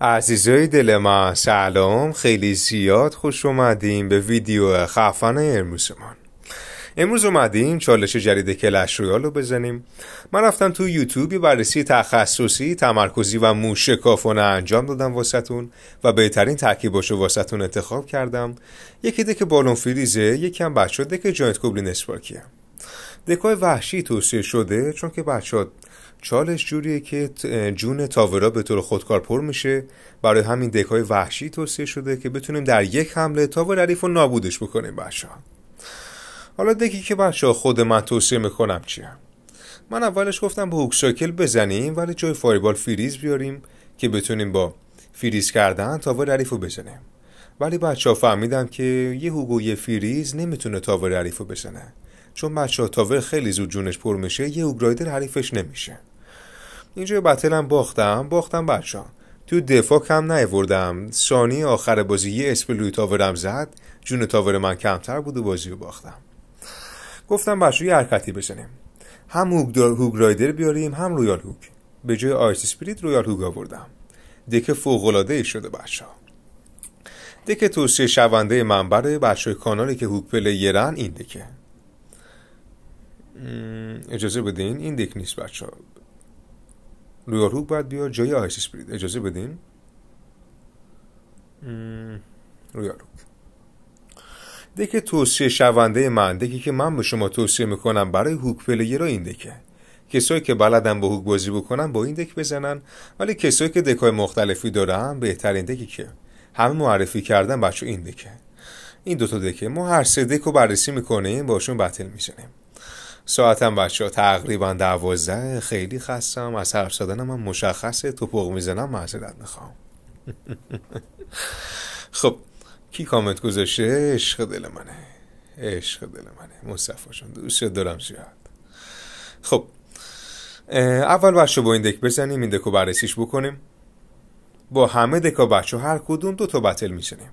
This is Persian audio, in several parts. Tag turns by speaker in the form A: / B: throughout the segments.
A: عزیزای دل من سلام خیلی زیاد خوش اومدیم به ویدیو خفن امروزمان امروز اومدیم چالش جدید کلش رویال رو بزنیم من رفتم تو یوتیوب یه بررسی تخصصی تمرکزی و موشکافانه انجام دادم واسطون و بهترین ترکیباش رو انتخاب کردم یکی دک بالون فریزه هم بچه دک جوینت کوبلین اسپارکیه دکای وحشی توصیه شده چون که بچه چالش جوریه که جون تاورا به طور خودکار پر میشه برای همین دکای وحشی توصیه شده که بتونیم در یک حمله تاور حریف رو نابودش بکنیم بچه حالا دکی که بچه ها خود من توصیه میکنم چیه من اولش گفتم به هوکشاکل بزنیم ولی جای فایبال فریز بیاریم که بتونیم با فریز کردن تاور حریف رو بزنیم ولی بچه ها فهمیدم که یه هوگو یه فریز نمیتونه تاور حریفو بزنه چون بچه ها تاور خیلی زود جونش پر میشه یه اوگرایدر حریفش نمیشه اینجا بتل هم باختم باختم ها تو دفاع کم نیوردم ثانی آخر بازی یه اسم لوی تاورم زد جون تاور من کمتر بود و بازی رو باختم گفتم بچه یه حرکتی بزنیم هم هوگ رایدر بیاریم هم رویال هوگ به جای آیس اسپریت رویال هوگ آوردم دکه فوقالعاده شده بچه دکه توصیه شونده من برای بچه کانالی که هوگ پلیرن این دکه اجازه بدین این دک نیست بچه رویال هوک باید بیاد جای آیس سپرید اجازه بدین رویال هوک دکه توصیه شونده من دکی که من به شما توصیه میکنم برای هوک پلیر این دکه کسایی که بلدن با هوک بازی بکنن با این دک بزنن ولی کسایی که دکای مختلفی دارن این دکی که همه معرفی کردن بچه این دکه این دوتا دکه ما هر سه دک رو بررسی میکنیم باشون بطل میزنیم ساعتم بچه ها تقریبا دوازده خیلی خستم از حرف زدنم هم مشخصه تو پق میزنم معذرت میخوام خب کی کامنت گذاشته عشق دل منه عشق دل منه مصطفی جان دوست دارم زیاد خب اول بچه با این دک بزنیم این دکو بررسیش بکنیم با همه دکا بچه هر کدوم دو تا بتل میشنیم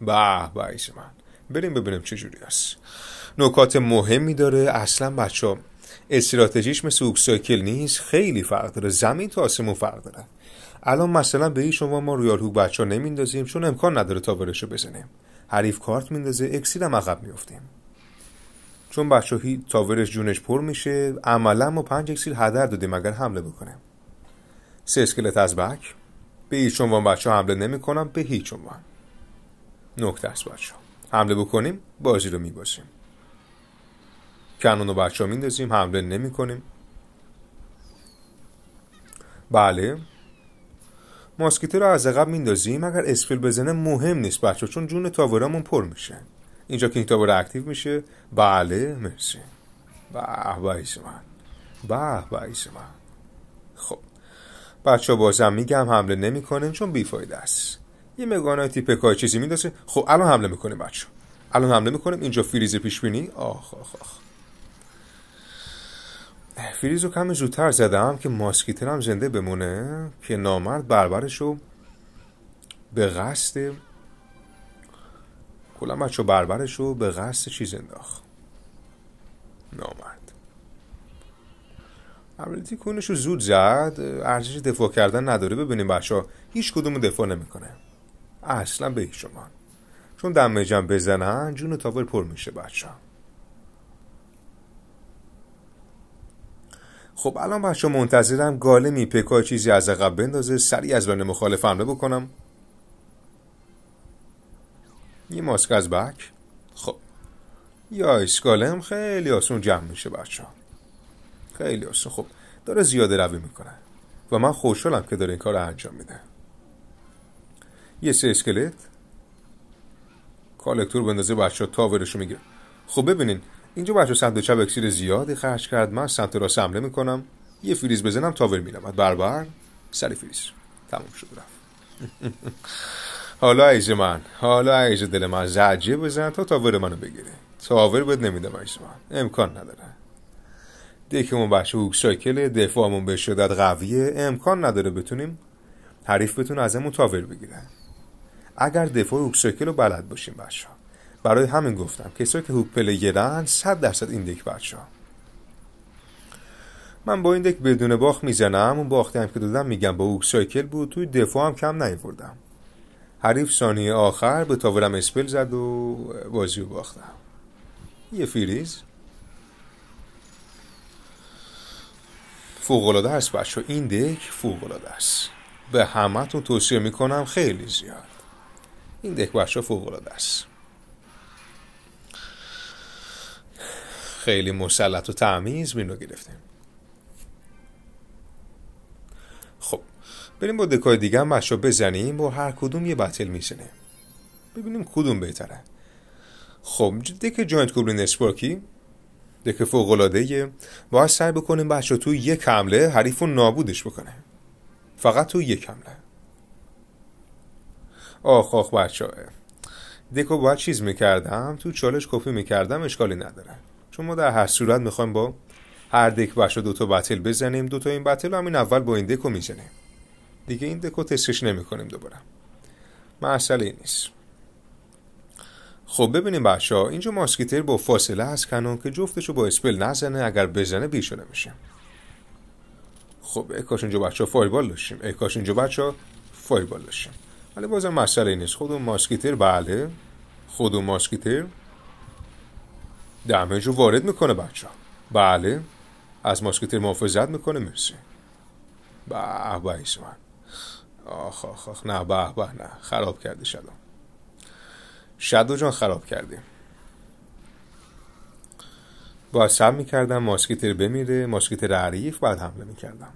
A: باه به من بریم ببینیم چجوری هست نکات مهمی داره اصلا بچه ها استراتژیش مثل اوکسایکل نیست خیلی فرق داره زمین تا آسمون فرق داره الان مثلا به این شما ما رویال هوک بچه ها نمیندازیم چون امکان نداره تاورش رو بزنیم حریف کارت میندازه اکسیر هم عقب میفتیم چون بچه هی تاورش جونش پر میشه عملا ما پنج اکسیل هدر دادیم اگر حمله بکنه سه اسکلت از بک به هیچ عنوان بچه حمله نمیکنم به هیچ عنوان نکته است بچه حمله بکنیم بازی رو میبازیم کنون و بچه ها میندازیم حمله نمی کنیم بله ماسکیتو رو از عقب میندازیم اگر اسپیل بزنه مهم نیست بچه چون جون تاورمون پر میشه اینجا کینگ تاور اکتیو میشه بله مرسی به بله، من به بله، من خب بچه ها بازم میگم حمله نمیکنیم چون بیفایده است یه مگانای تیپ چیزی میندازه خب الان حمله میکنیم بچه الان حمله میکنیم اینجا فریز پیش بینی آخ آخ آخ فریز رو کمی زودتر زدم که ماسکیتر هم زنده بمونه که نامرد بربرش رو به قصد کلا بچه بربرش رو به قصد چیز انداخت نامرد ابلیتی کونش رو زود زد ارزش دفاع کردن نداره ببینیم بچه ها هیچ کدوم دفاع نمیکنه اصلا به شما چون دمه جمع بزنن جون تاور پر میشه بچه ها خب الان بچه منتظرم گالمی پکا چیزی از عقب بندازه سریع از بین مخالف حمله بکنم یه ماسک از بک خب یا اسکالم خیلی آسون جمع میشه بچه ها خیلی آسون خب داره زیاده روی میکنه و من خوشحالم که داره این کار انجام میده یه سه اسکلت کالکتور بندازه بچه ها تاورشو میگه خب ببینین اینجا بچه سمت چپ اکسیر زیادی خرج کرد من سمت را حمله میکنم یه فریز بزنم تاور میرم بربر سری فریز تموم شد رفت حالا عیز من حالا عیز دل من زجه بزن تا تاور منو بگیره تاور بد نمیدم عیز من امکان نداره دکمون بچه هوک سایکل دفاعمون به شدت قویه امکان نداره بتونیم حریف بتونه ازمون تاور بگیره اگر دفاع هوک رو بلد باشیم بچه برای همین گفتم کسایی که هوک پلیرن 100 درصد این دک بچه من با این دک بدون باخت میزنم اون باختی هم که دادم میگم با اوک سایکل بود توی دفاع هم کم نیوردم حریف ثانیه آخر به تاورم اسپل زد و بازی رو باختم یه فیریز فوقلاده است بچه این دک فوقلاده است به همه توصیه میکنم خیلی زیاد این دک بچه فوقلاده است خیلی مسلط و تعمیز مینو گرفتیم خب بریم با دکای دیگه هم بزنیم و هر کدوم یه بتل میزنیم ببینیم کدوم بهتره خب دک جوینت کوبلین اسپارکی دک فوقلاده باید سعی بکنیم بچه تو یک حمله حریف رو نابودش بکنه فقط تو یک حمله آخ آخ بچه های دکو باید چیز میکردم تو چالش کپی میکردم اشکالی نداره چون ما در هر صورت میخوایم با هر دک دو دوتا بتل بزنیم دوتا این بتل همین اول با این دکو میزنیم دیگه این دکو تستش نمیکنیم دوباره مسئله نیست خب ببینیم بچه ها اینجا ماسکیتر با فاصله هست کنون که جفتشو با اسپل نزنه اگر بزنه بیشو میشه خب ای کاش اینجا بچه ها فایربال داشتیم ای کاش اینجا بچه ها فایربال داشتیم ولی بازم مسئله نیست خود ماسکیتر بله خود ماسکیتر دمیج رو وارد میکنه بچه بله از ماسکتر محافظت میکنه مرسی به به من آخ آخ آخ نه به به نه خراب کرده شدو شدو جان خراب کردیم باید سب میکردم ماسکتر بمیره ماسکتر عریف بعد حمله میکردم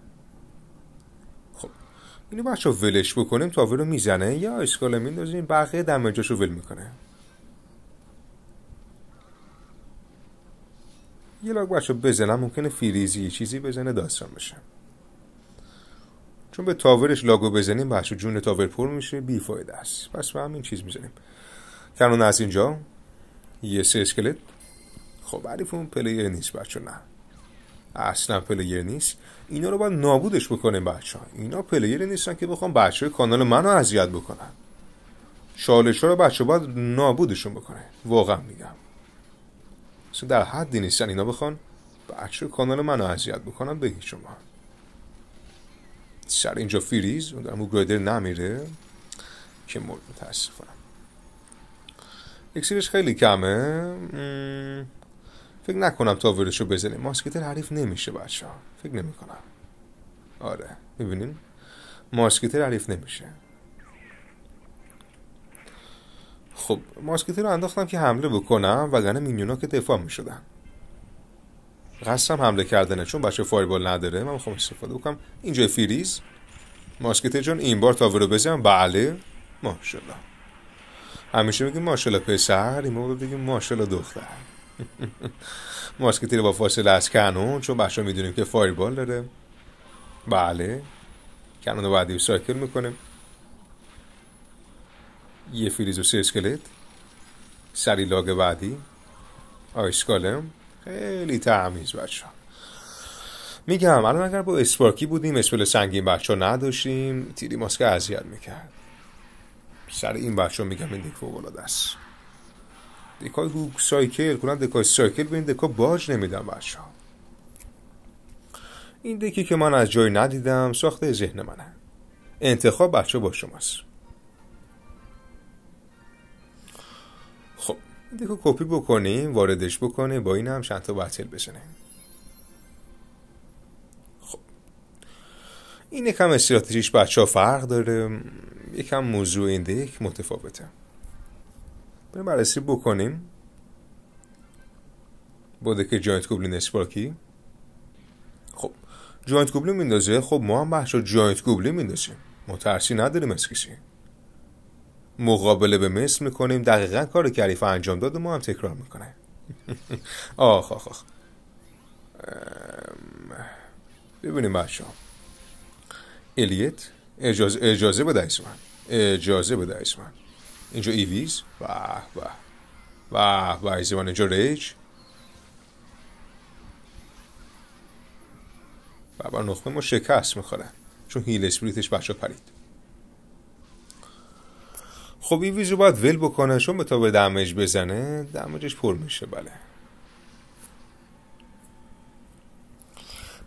A: خب اینو بچه ولش بکنیم تا رو میزنه یا اسکاله میندازیم بقیه دمجاش رو ول میکنه یه لاک بچه بزنم ممکنه فریزی چیزی بزنه داستان بشه چون به تاورش لاگو بزنیم بچه جون تاور پر میشه فایده است پس به همین چیز میزنیم کنون از اینجا یه سه اسکلت خب عریف اون پلیر نیست بچه نه اصلا پلیر نیست اینا رو باید نابودش بکنیم بچه اینا پلیر نیستن که بخوام بچه کانال منو اذیت بکنن شالش ها رو بچه باید نابودشون بکنه واقعا میگم چون در حدی نیستن اینا بخوان بچه کانال منو اذیت بکنن بگی شما سر اینجا فیریز اون اون گرایدر نمیره که مورد متاسفم اکسیرش خیلی کمه فکر نکنم تا رو بزنیم ماسکتر حریف نمیشه بچه ها فکر نمی کنم آره میبینیم ماسکتر حریف نمیشه خب ماسکتی رو انداختم که حمله بکنم گنه مینیونا که دفاع میشدن غصم حمله کردنه چون بچه فایربال نداره من میخوام استفاده بکنم اینجا فریز ماسکتی جان این بار تاور رو بزنم بله ماشاءالله همیشه میگیم ماشاءالله پسر این موقع بگیم ماشاءالله دختر ماسکتی رو با فاصله از کنون چون بچه میدونیم که فایربال داره بله کنون رو بعدی سایکل میکنیم یه فیلیزوس اسکلت لاگ بعدی آیسکالم خیلی تعمیز بچه میگم الان اگر با اسپارکی بودیم اسپل سنگین بچه ها نداشتیم تیری ماسکه اذیت میکرد سر این بچه ها میگم این دیک فوقلاده است دکای هوک سایکل کنن دکای سایکل به این دکا باج نمیدم بچه ها این دکی که من از جای ندیدم ساخته ذهن منه انتخاب بچه با شماست خب دیگه کپی بکنیم واردش بکنه با این هم چند تا بطل بشنه خب این یکم استراتژیش بچه ها فرق داره یکم موضوع این دیک متفاوته بریم بررسی بکنیم با که جاینت گوبلین اسپارکی خب جاینت گوبلین میندازه خب ما هم رو جاینت گوبلین میندازیم ما ترسی نداریم از کسی مقابله به مثل میکنیم دقیقا کار کریف انجام داد و ما هم تکرار میکنه آخ آخ آخ ببینیم بچه ها الیت اجازه اجازه بده اسمن اجازه بده اسمن اینجا ایویز به به به به من اینجا ریج بابا نخمه ما شکست میخوره چون هیل اسپریتش بچه پرید خب ایویز رو باید ول بکنه چون تا به دمج بزنه دمجش پر میشه بله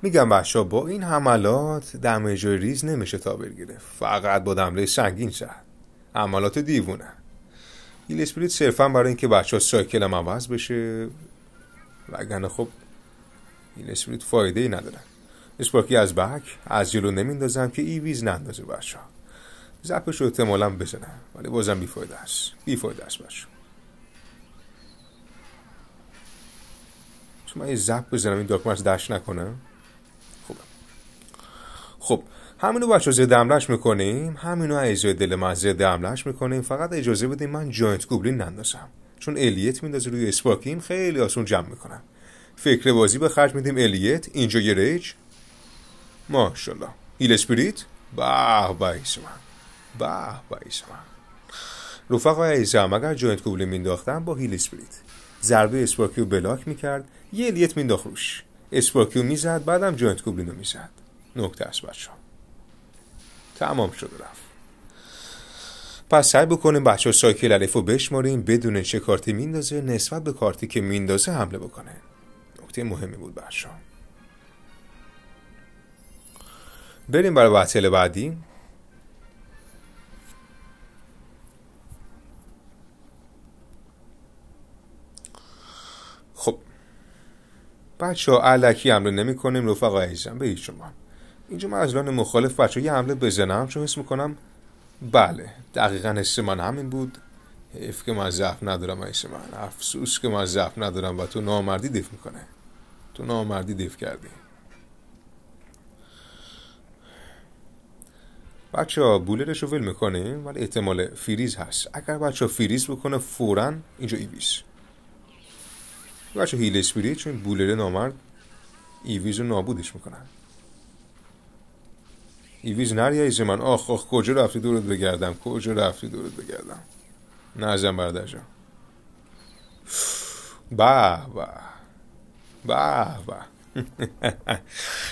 A: میگم بچه با این حملات دمج ریز نمیشه تا بگیره فقط با دمله سنگین شد حملات دیوونه این اسپریت صرفا برای اینکه بچه ها سایکل هم عوض بشه وگرنه خب این اسپریت فایده ای نداره اسپاکی از بک از جلو نمیندازم که ایویز نندازه بچه ها زپش رو احتمالا بزنم ولی بازم بیفایده است بیفایده است بچه من یه زپ بزنم این از دشت نکنه خوب خب همینو بچه زیر دملش میکنیم همینو ایزو دل من زیر میکنیم فقط اجازه بدیم من جاینت گوبلین نندازم چون الیت میندازه روی اسپاکیم خیلی آسون جمع میکنم فکر بازی به خرج میدیم الیت اینجا یه ریج ماشاءالله هیل اسپریت به به من به به ایسمن رفقای اگر جوینت کوبلی مینداختن با هیل اسپریت ضربه اسپارکیو بلاک میکرد یه الیت مینداخت روش اسپارکیو میزد بعدم جوینت کوبلین رو میزد نکته است بچه تمام شد رفت پس سعی بکنیم بچه ها سایکل الیف رو بشماریم بدون چه کارتی میندازه نسبت به کارتی که میندازه حمله بکنه نکته مهمی بود بچه بریم برای بطل بعدی بچه ها علکی حمله نمی کنیم رفقا به هیچ اینجا من از مخالف بچه یه حمله بزنم چون حس میکنم بله دقیقا حس من همین بود حیف که من ضعف ندارم حس من افسوس که من ضعف ندارم و تو نامردی دیف میکنه تو نامردی دیف کردی بچه ها بولرش رو ول میکنیم ولی احتمال فریز هست اگر بچه ها فریز بکنه فورا اینجا ایویز بچه هیلش بیرید چون بولره نامرد ایویز رو نابودش میکنن ایویز یه من آخ آخ کجا رفتی دورت بگردم کجا رفتی دورت بگردم نه برادر جان با با با با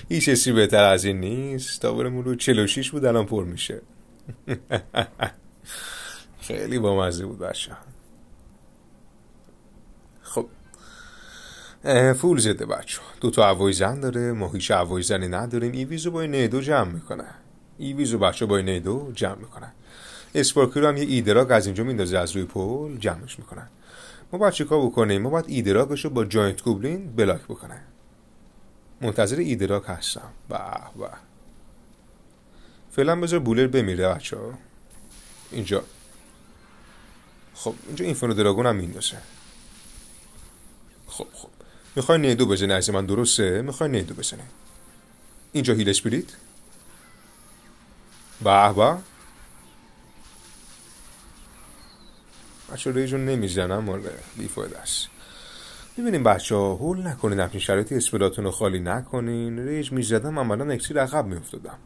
A: هیچ اسی بهتر از این نیست تا اون رو 46 بود الان پر میشه خیلی بامزه بود بچه فول زده بچه دو تا زن داره ما هیچ زنی نداریم ویزو با ندو جمع میکنه ویزو بچه با ندو جمع میکنه اسپارکی رو هم یه ایدراک از اینجا میندازه از روی پل جمعش میکنن ما باید چیکار بکنیم ما باید ایدراکش رو با جاینت کوبلین بلاک بکنه منتظر ایدراک هستم به به فعلا بذار بولر بمیره بچه ها اینجا خب اینجا اینفنو دراگون هم میندازه خب خب میخوای نیدو بزنه از من درسته میخوای نیدو بزنه اینجا هیلش بلیت به به بچه ریجون نمیزنم مرده بیفایده است ببینیم بچه ها هول نکنین همچین شرایطی اسپلاتون رو خالی نکنین ریج میزدم عملا اکسیر عقب میافتادم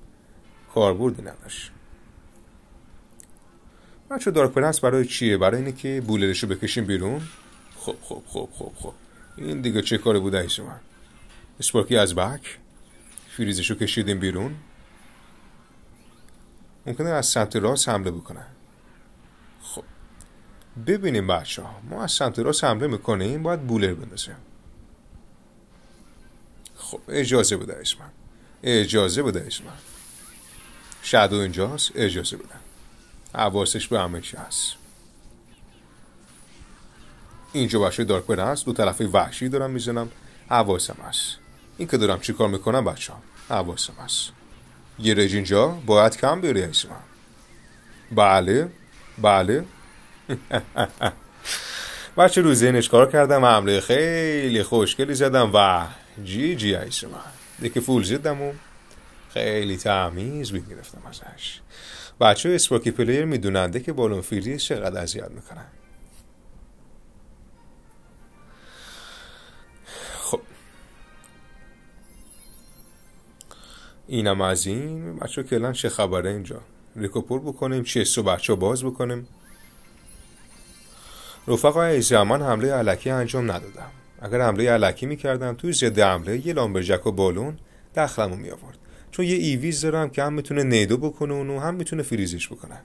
A: کاربردی نداشت بچه دارک پرنس برای چیه برای اینه که بولرش رو بکشیم بیرون خب خب خب خب خب این دیگه چه کاری بوده شما من اسپارکی از بک فریزشو کشیدیم بیرون ممکنه از سمت راست حمله بکنن خب ببینیم بچه ها ما از سمت راست حمله میکنیم باید بولر بندازیم خب اجازه بده من اجازه بده من شادو اینجاست اجازه بوده حواسش به همه چی هست اینجا بچه دارک بن هست دو طرفه وحشی دارم میزنم حواسم هست این که دارم چیکار میکنم بچه هم حواسم هست یه رج اینجا باید کم بیاری اسمم بله بله بچه روز ذهنش کار کردم عمله خیلی خوشگلی زدم و جی جی ایس من دیگه فول زدم و خیلی تعمیز میگرفتم ازش بچه اسپاکی پلیر میدوننده که بالون فیری چقدر اذیت میکنن اینم از این بچه کلن چه خبره اینجا ریکوپور بکنیم چه سو بچه باز بکنیم های زمان حمله علکی انجام ندادم اگر حمله علکی میکردم توی زده حمله یه لامبرجک و بالون دخلمو می آورد چون یه ایویز دارم که هم میتونه نیدو بکنه اونو هم میتونه فریزش بکنه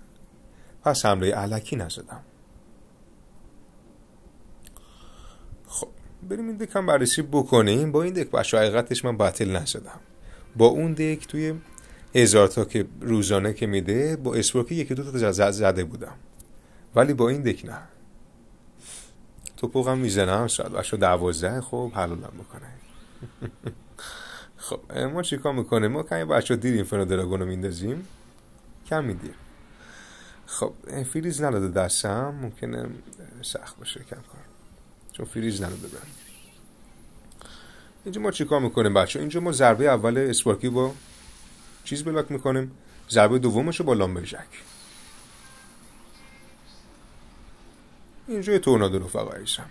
A: پس حمله علکی نزدم خب بریم این دکم بررسی بکنیم با این دک بچه حقیقتش من باطل نزدم با اون دک توی هزار تا که روزانه که میده با اسپورکی یکی دو تا زده بودم ولی با این دک نه پوغم میزنم شاید بچه دوازده خب حلالم بکنه خب ما چیکار میکنه ما کمی بچه دیر این فنو دراگون رو میندازیم کمی میدیم خب فریز نداده دستم ممکنه سخت باشه کم کار چون فریز نداده برم اینجا ما چیکار میکنیم بچه اینجا ما ضربه اول اسپارکی با چیز بلاک میکنیم ضربه دومش با جک اینجا تورنادو رفقا ایزم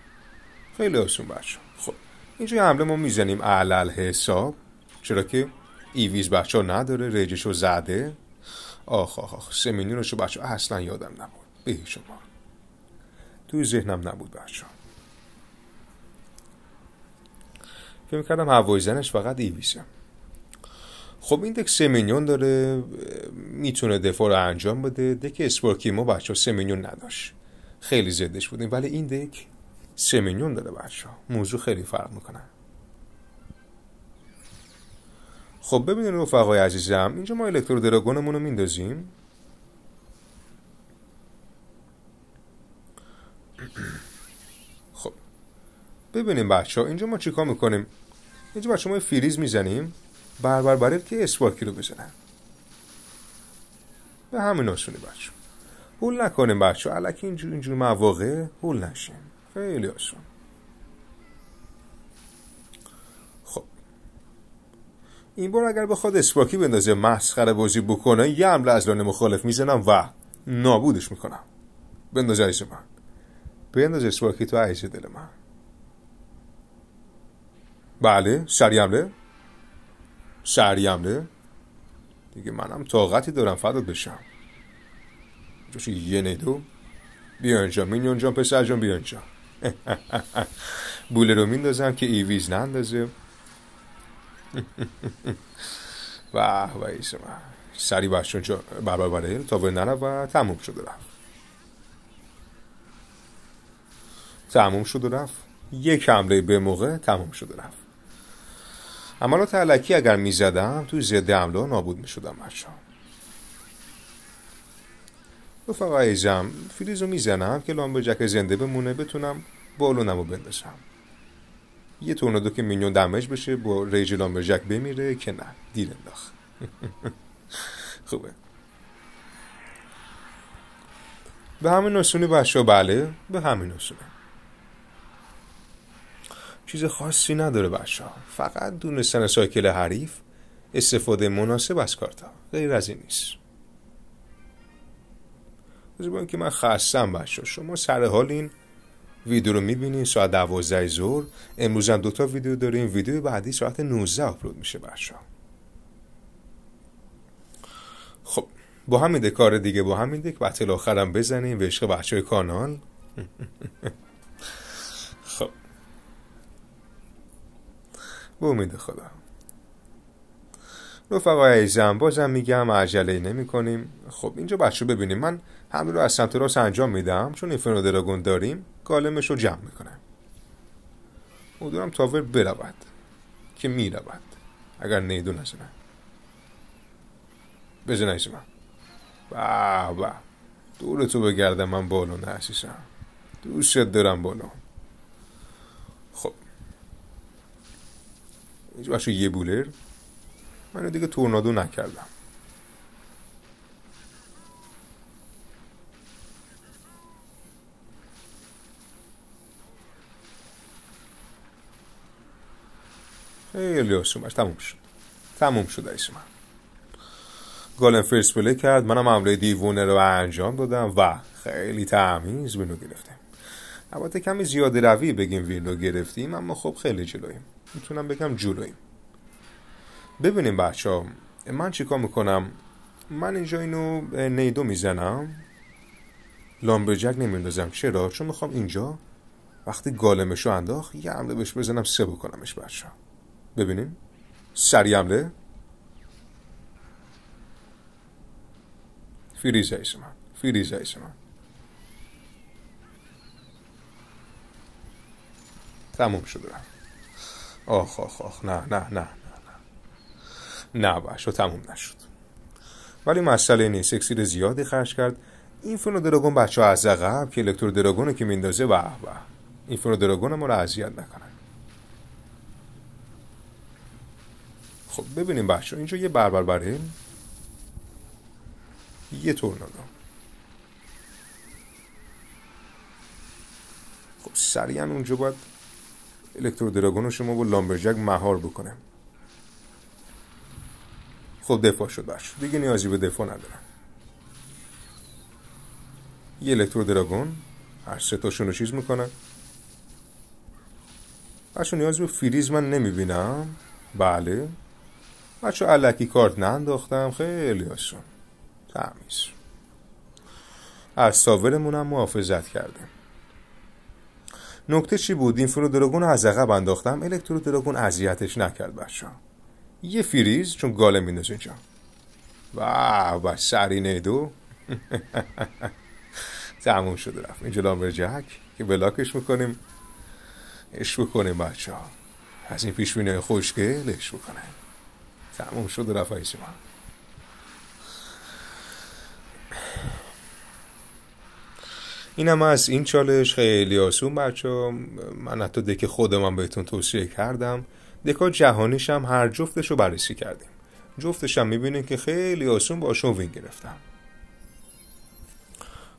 A: خیلی آسون بچه خب اینجا حمله ما میزنیم علل حساب چرا که ایویز بچه ها نداره رجش زده آخ آخ آخ سه میلیونش بچه اصلا یادم نبود به شما توی ذهنم نبود بچه می کردم هوای زنش فقط ایویسه خب این دک سه میلیون داره میتونه دفاع رو انجام بده دک ما بچه ها سه میلیون نداشت خیلی زدش بودیم ولی این دک سه میلیون داره بچه ها موضوع خیلی فرق میکنه خب ببینید رفقای عزیزم اینجا ما الکترو دراگونمون رو میندازیم ببینیم بچه ها اینجا ما چیکار میکنیم اینجا بچه ما فریز میزنیم بر بر برای که اسپاکی رو بزنن به همین آسونی بچه هول نکنیم بچه ها علکی اینجور اینجور مواقع هول نشیم خیلی آسون خب این بار اگر بخواد اسپاکی بندازه مسخره بازی بکنه یه حمله از لانه مخالف میزنم و نابودش میکنم بندازه عیزه من بندازه اسپاکی تو عیزه دل من بله سری حمله دیگه منم طاقتی دارم فدات بشم جوشی یه نیدو بیا اینجا مینیون جان پسر جان بیا اینجا بوله رو میندازم که ایویز نندازه و و سری بشون چون بر بره تا به نره و تموم شده رفت تموم شده رفت یک حمله به موقع تموم شده رفت عملات علکی اگر زدم توی ضد املا نابود میشدم بچه رفقا ایزم فریز می زنم که جک زنده بمونه بتونم بالونم رو بندازم یه تورنادو که مینیون دمج بشه با ریج لامبرجک بمیره که نه دیر انداخت خوبه به همین نسونی بشه بله به همین نسونه چیز خاصی نداره بچه ها فقط دونستن سایکل حریف استفاده مناسب از کارتا غیر از این نیست باید که من خستم بچه شما سر حال این ویدیو رو میبینین ساعت دوازده ظهر امروز هم دوتا ویدیو داریم ویدیو بعدی ساعت 19 آپلود میشه بچه خب با همین کار دیگه با همین دک بطل آخرم بزنیم به عشق بچه های کانال به امید خدا رفقای زن بازم میگم عجله نمی کنیم خب اینجا بچه ببینیم من حمله رو از سمت راست انجام میدم چون این دراگون داریم گالمش رو جمع میکنم امیدوارم تاور برود که میرود اگر نیدو نزنه بزن ایزم من با دور بگردم من بالو عزیزم دوست دارم بالو باشه یه بولر منو دیگه تورنادو نکردم خیلی آسون تموم شد تموم شد ایش من گالن فرس پلی کرد منم حمله دیوونه رو انجام دادم و خیلی تعمیز وینو گرفتیم البته کمی زیاده روی بگیم ویلو گرفتیم اما خب خیلی جلویم میتونم بگم جلویم ببینیم بچه ها من چیکار میکنم من اینجا اینو نیدو میزنم لامبرجک نمیندازم چرا؟ چون میخوام اینجا وقتی گالمشو انداخت یه حمله بهش بزنم سه بکنمش بچه ها ببینیم سری حمله فیریز ایس من فیریز من تموم شد رفت آخ آخ آخ نه نه نه نه نه باش و تموم نشد ولی مسئله نیست سکسیر زیادی خرج کرد این فنو دراگون بچه ها از اقب که الکترو رو که میندازه و به این فنو دراگون ما رو اذیت نکنن خب ببینیم بچه اینجا یه بربر بره یه تورنادو خب سریعا اونجا باید الکترو شما با لامبرجک مهار بکنه خب دفاع شد برش دیگه نیازی به دفاع ندارم یه الکترو دراگون هر سه تاشون رو چیز میکنن بچه نیازی به فریز من نمیبینم بله بچه علکی کارت ننداختم خیلی هاشون تمیز از ساورمونم محافظت کردیم نکته چی بود این فرو دراگون از عقب انداختم الکترو دراگون اذیتش نکرد بچا یه فریز چون گاله میندازه اینجا و سری دو تموم شده رفت اینجا جک که بلاکش میکنیم اش بکنیم بچه ها از این پیشبینه خوشگل اش بکنه تموم شده رفت این هم از این چالش خیلی آسون بچه من حتی دک خودمم بهتون توصیه کردم دکا جهانیش هم هر جفتش رو بررسی کردیم جفتشم هم میبینیم که خیلی آسون با وین گرفتم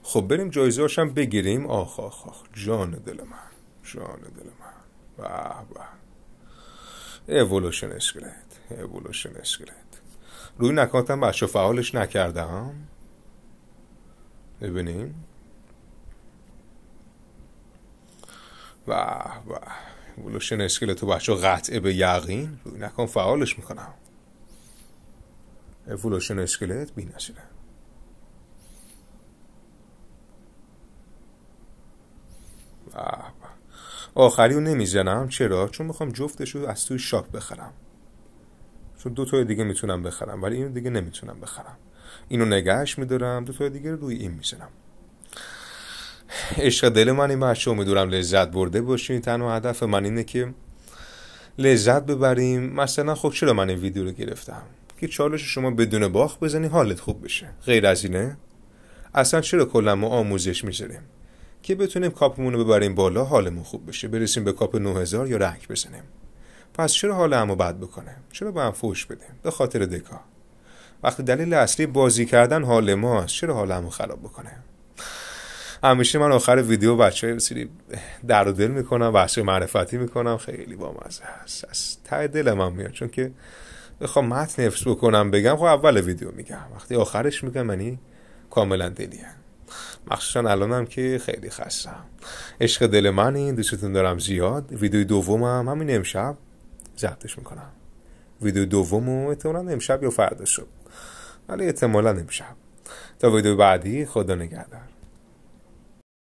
A: خب بریم جایزه هاشم بگیریم آخ آخ آخ جان دل من جان دل من به به ایولوشن اسکلت ایولوشن اسکلت روی نکاتم بچه فعالش نکردم ببینیم و و ولوشن اسکیل تو بچه قطعه به یقین نکن فعالش میکنم اولوشن اسکلت بی نشیره آخری رو نمیزنم چرا؟ چون میخوام جفتش رو از توی شاپ بخرم چون دو دیگه میتونم بخرم ولی اینو دیگه نمیتونم بخرم اینو نگهش میدارم دو دیگه رو روی این میزنم عشق دل من این بچه امیدوارم لذت برده باشین تنها هدف من اینه که لذت ببریم مثلا خب چرا من این ویدیو رو گرفتم که چالش شما بدون باخ بزنی حالت خوب بشه غیر از اینه اصلا چرا کلا ما آموزش میذاریم که بتونیم کاپمون رو ببریم بالا حالمون خوب بشه برسیم به کاپ 9000 یا رنگ بزنیم پس چرا حال همو بد بکنه چرا به هم فوش بدیم به خاطر دکا وقتی دلیل اصلی بازی کردن حال ماست چرا حال خراب بکنه همیشه من آخر ویدیو بچه های سری در و دل میکنم بحث معرفتی میکنم خیلی با مزه هست از دل من میاد چون که بخوام متن حفظ بکنم بگم خب اول ویدیو میگم وقتی آخرش میگم منی یعنی کاملا دلیه مخصوصا الانم که خیلی خستم عشق دل من این دوستتون دارم زیاد ویدیو دومم همین امشب ضبطش میکنم ویدیو دومو اتمالا امشب یا فردا شد ولی احتمالا امشب تا ویدیو بعدی خدا نگهدار